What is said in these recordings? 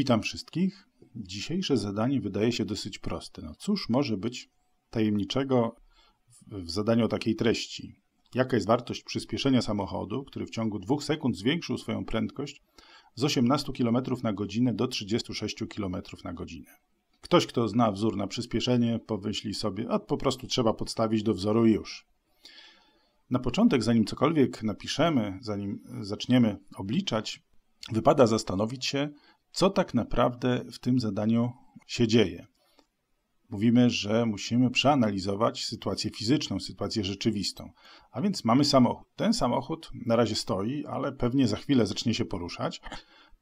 Witam wszystkich. Dzisiejsze zadanie wydaje się dosyć proste. No cóż może być tajemniczego w zadaniu o takiej treści? Jaka jest wartość przyspieszenia samochodu, który w ciągu dwóch sekund zwiększył swoją prędkość z 18 km na godzinę do 36 km na godzinę? Ktoś, kto zna wzór na przyspieszenie, pomyśli sobie, a po prostu trzeba podstawić do wzoru i już. Na początek, zanim cokolwiek napiszemy, zanim zaczniemy obliczać, wypada zastanowić się, co tak naprawdę w tym zadaniu się dzieje. Mówimy, że musimy przeanalizować sytuację fizyczną, sytuację rzeczywistą. A więc mamy samochód. Ten samochód na razie stoi, ale pewnie za chwilę zacznie się poruszać.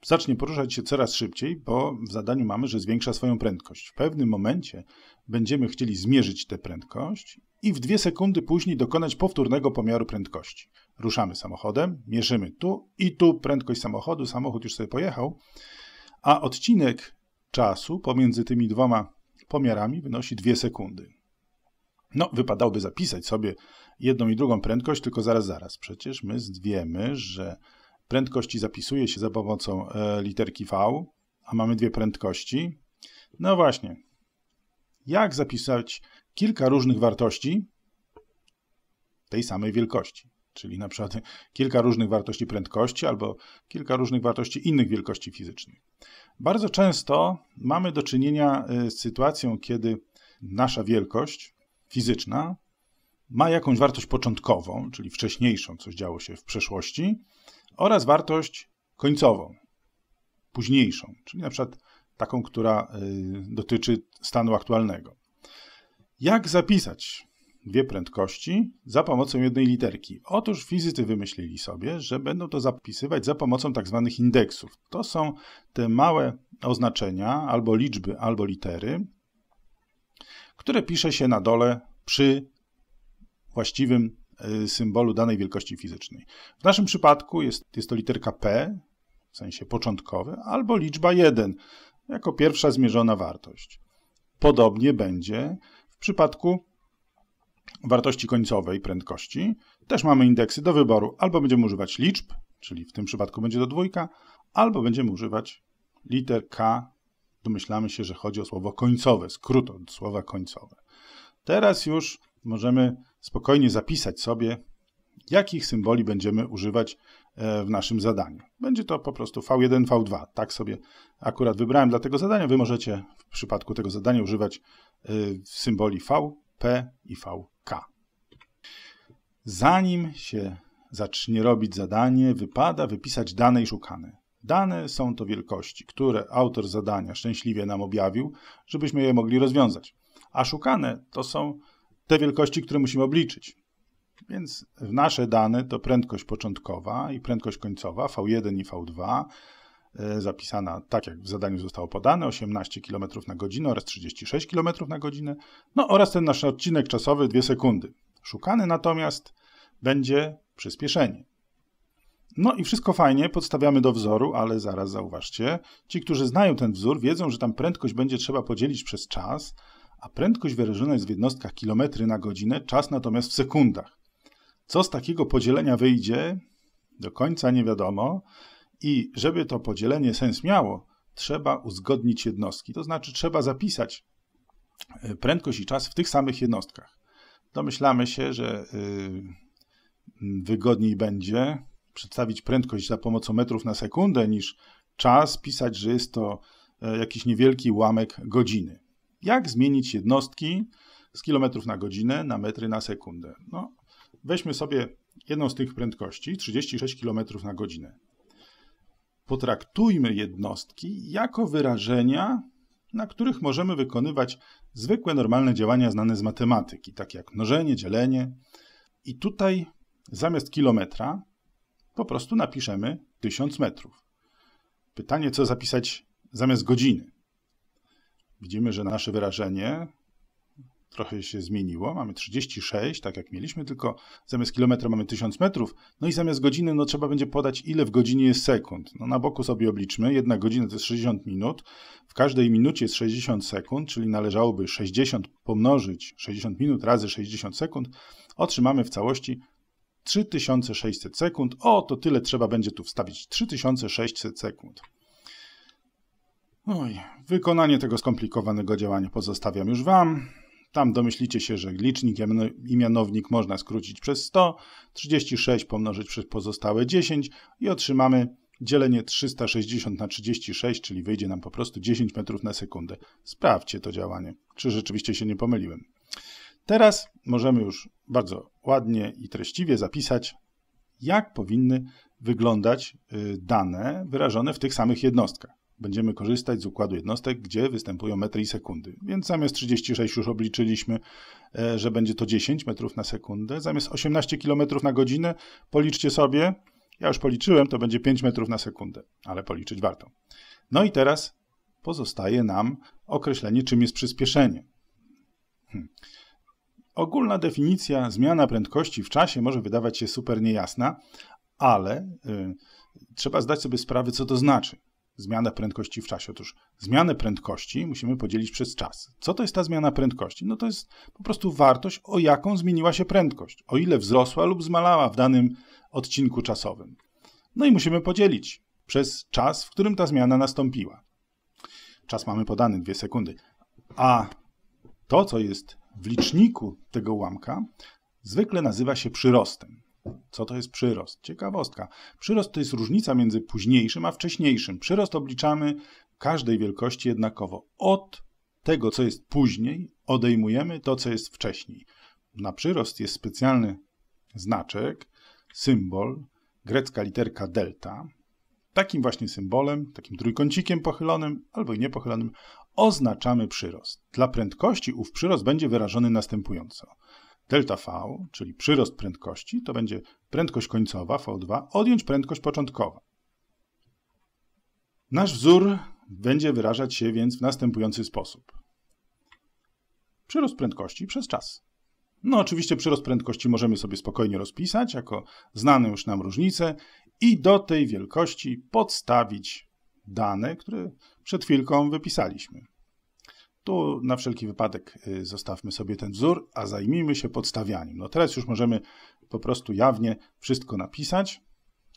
Zacznie poruszać się coraz szybciej, bo w zadaniu mamy, że zwiększa swoją prędkość. W pewnym momencie będziemy chcieli zmierzyć tę prędkość i w dwie sekundy później dokonać powtórnego pomiaru prędkości. Ruszamy samochodem, mierzymy tu i tu prędkość samochodu, samochód już sobie pojechał a odcinek czasu pomiędzy tymi dwoma pomiarami wynosi 2 sekundy. No, wypadałoby zapisać sobie jedną i drugą prędkość, tylko zaraz, zaraz. Przecież my wiemy, że prędkości zapisuje się za pomocą e, literki V, a mamy dwie prędkości. No właśnie. Jak zapisać kilka różnych wartości tej samej wielkości? czyli na przykład kilka różnych wartości prędkości albo kilka różnych wartości innych wielkości fizycznych. Bardzo często mamy do czynienia y, z sytuacją, kiedy nasza wielkość fizyczna ma jakąś wartość początkową, czyli wcześniejszą, coś działo się w przeszłości, oraz wartość końcową, późniejszą, czyli na przykład taką, która y, dotyczy stanu aktualnego. Jak zapisać dwie prędkości za pomocą jednej literki. Otóż fizycy wymyślili sobie, że będą to zapisywać za pomocą tak zwanych indeksów. To są te małe oznaczenia albo liczby, albo litery, które pisze się na dole przy właściwym y, symbolu danej wielkości fizycznej. W naszym przypadku jest, jest to literka P, w sensie początkowy, albo liczba 1, jako pierwsza zmierzona wartość. Podobnie będzie w przypadku wartości końcowej prędkości też mamy indeksy do wyboru. Albo będziemy używać liczb, czyli w tym przypadku będzie to dwójka, albo będziemy używać liter K. Domyślamy się, że chodzi o słowo końcowe, skrót od słowa końcowe. Teraz już możemy spokojnie zapisać sobie, jakich symboli będziemy używać e, w naszym zadaniu. Będzie to po prostu V1, V2. Tak sobie akurat wybrałem dla tego zadania. Wy możecie w przypadku tego zadania używać e, symboli V, P i V Zanim się zacznie robić zadanie, wypada wypisać dane i szukane. Dane są to wielkości, które autor zadania szczęśliwie nam objawił, żebyśmy je mogli rozwiązać. A szukane to są te wielkości, które musimy obliczyć. Więc nasze dane to prędkość początkowa i prędkość końcowa V1 i V2, e, zapisana tak jak w zadaniu zostało podane, 18 km na godzinę oraz 36 km na godzinę, no oraz ten nasz odcinek czasowy 2 sekundy. Szukany natomiast będzie przyspieszenie. No i wszystko fajnie, podstawiamy do wzoru, ale zaraz zauważcie, ci, którzy znają ten wzór, wiedzą, że tam prędkość będzie trzeba podzielić przez czas, a prędkość wyrażona jest w jednostkach kilometry na godzinę, czas natomiast w sekundach. Co z takiego podzielenia wyjdzie? Do końca nie wiadomo. I żeby to podzielenie sens miało, trzeba uzgodnić jednostki. To znaczy trzeba zapisać e, prędkość i czas w tych samych jednostkach. Domyślamy się, że y, wygodniej będzie przedstawić prędkość za pomocą metrów na sekundę niż czas, pisać, że jest to e, jakiś niewielki ułamek godziny. Jak zmienić jednostki z kilometrów na godzinę na metry na sekundę? No, weźmy sobie jedną z tych prędkości, 36 km na godzinę. Potraktujmy jednostki jako wyrażenia na których możemy wykonywać zwykłe, normalne działania znane z matematyki, takie jak mnożenie, dzielenie. I tutaj zamiast kilometra po prostu napiszemy 1000 metrów. Pytanie, co zapisać zamiast godziny. Widzimy, że nasze wyrażenie trochę się zmieniło. Mamy 36, tak jak mieliśmy, tylko zamiast kilometra mamy 1000 metrów. No i zamiast godziny, no trzeba będzie podać, ile w godzinie jest sekund. No na boku sobie obliczmy. Jedna godzina to jest 60 minut. W każdej minucie jest 60 sekund, czyli należałoby 60 pomnożyć 60 minut razy 60 sekund. Otrzymamy w całości 3600 sekund. O, to tyle trzeba będzie tu wstawić. 3600 sekund. Oj, no wykonanie tego skomplikowanego działania pozostawiam już Wam. Tam domyślicie się, że licznik i mianownik można skrócić przez 100, 36 pomnożyć przez pozostałe 10 i otrzymamy dzielenie 360 na 36, czyli wyjdzie nam po prostu 10 metrów na sekundę. Sprawdźcie to działanie, czy rzeczywiście się nie pomyliłem. Teraz możemy już bardzo ładnie i treściwie zapisać, jak powinny wyglądać y, dane wyrażone w tych samych jednostkach będziemy korzystać z układu jednostek, gdzie występują metry i sekundy. Więc zamiast 36 już obliczyliśmy, e, że będzie to 10 metrów na sekundę. Zamiast 18 km na godzinę policzcie sobie, ja już policzyłem, to będzie 5 metrów na sekundę, ale policzyć warto. No i teraz pozostaje nam określenie, czym jest przyspieszenie. Hmm. Ogólna definicja zmiana prędkości w czasie może wydawać się super niejasna, ale y, trzeba zdać sobie sprawę, co to znaczy zmiana prędkości w czasie. Otóż zmianę prędkości musimy podzielić przez czas. Co to jest ta zmiana prędkości? No to jest po prostu wartość, o jaką zmieniła się prędkość, o ile wzrosła lub zmalała w danym odcinku czasowym. No i musimy podzielić przez czas, w którym ta zmiana nastąpiła. Czas mamy podany, dwie sekundy. A to, co jest w liczniku tego ułamka, zwykle nazywa się przyrostem. Co to jest przyrost? Ciekawostka. Przyrost to jest różnica między późniejszym a wcześniejszym. Przyrost obliczamy każdej wielkości jednakowo. Od tego, co jest później, odejmujemy to, co jest wcześniej. Na przyrost jest specjalny znaczek, symbol, grecka literka delta. Takim właśnie symbolem, takim trójkącikiem pochylonym albo i niepochylonym oznaczamy przyrost. Dla prędkości ów przyrost będzie wyrażony następująco delta V, czyli przyrost prędkości, to będzie prędkość końcowa V2 odjąć prędkość początkowa. Nasz wzór będzie wyrażać się więc w następujący sposób. Przyrost prędkości przez czas. No oczywiście przyrost prędkości możemy sobie spokojnie rozpisać jako znane już nam różnice i do tej wielkości podstawić dane, które przed chwilką wypisaliśmy. Tu na wszelki wypadek y, zostawmy sobie ten wzór, a zajmijmy się podstawianiem. No teraz już możemy po prostu jawnie wszystko napisać.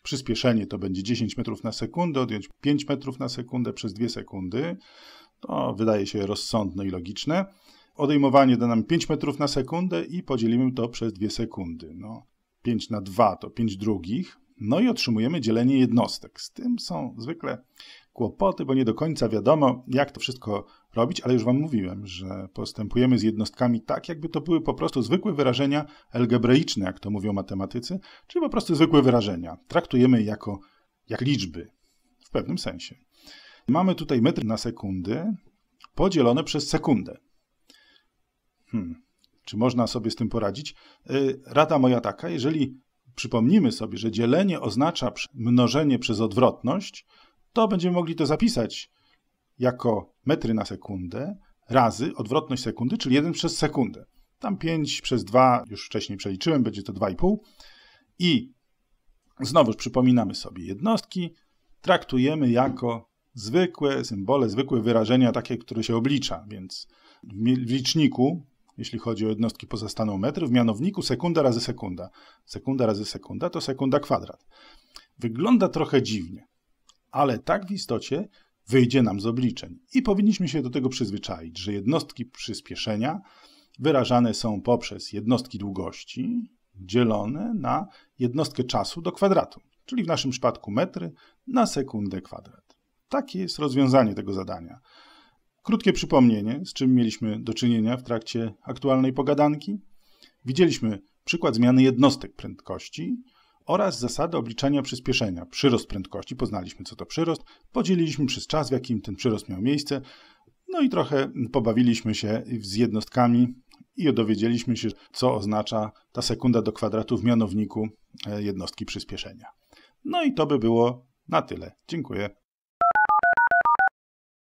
Przyspieszenie to będzie 10 metrów na sekundę, odjąć 5 metrów na sekundę przez 2 sekundy. To wydaje się rozsądne i logiczne. Odejmowanie da nam 5 metrów na sekundę i podzielimy to przez 2 sekundy. No, 5 na 2 to 5 drugich. No i otrzymujemy dzielenie jednostek. Z tym są zwykle kłopoty, bo nie do końca wiadomo, jak to wszystko robić, ale już Wam mówiłem, że postępujemy z jednostkami tak, jakby to były po prostu zwykłe wyrażenia algebraiczne, jak to mówią matematycy, czyli po prostu zwykłe wyrażenia. Traktujemy jako jak liczby, w pewnym sensie. Mamy tutaj metry na sekundy podzielone przez sekundę. Hmm. Czy można sobie z tym poradzić? Y, rada moja taka, jeżeli przypomnimy sobie, że dzielenie oznacza mnożenie przez odwrotność, to będziemy mogli to zapisać jako metry na sekundę razy odwrotność sekundy, czyli 1 przez sekundę. Tam 5 przez 2, już wcześniej przeliczyłem, będzie to 2,5. I znowuż przypominamy sobie jednostki, traktujemy jako zwykłe symbole, zwykłe wyrażenia, takie, które się oblicza. Więc w liczniku, jeśli chodzi o jednostki poza staną metr, w mianowniku sekunda razy sekunda. Sekunda razy sekunda to sekunda kwadrat. Wygląda trochę dziwnie ale tak w istocie wyjdzie nam z obliczeń. I powinniśmy się do tego przyzwyczaić, że jednostki przyspieszenia wyrażane są poprzez jednostki długości dzielone na jednostkę czasu do kwadratu, czyli w naszym przypadku metry na sekundę kwadrat. Takie jest rozwiązanie tego zadania. Krótkie przypomnienie, z czym mieliśmy do czynienia w trakcie aktualnej pogadanki. Widzieliśmy przykład zmiany jednostek prędkości, oraz zasady obliczania przyspieszenia. Przyrost prędkości, poznaliśmy co to przyrost, podzieliliśmy przez czas, w jakim ten przyrost miał miejsce, no i trochę pobawiliśmy się z jednostkami i dowiedzieliśmy się, co oznacza ta sekunda do kwadratu w mianowniku e, jednostki przyspieszenia. No i to by było na tyle. Dziękuję.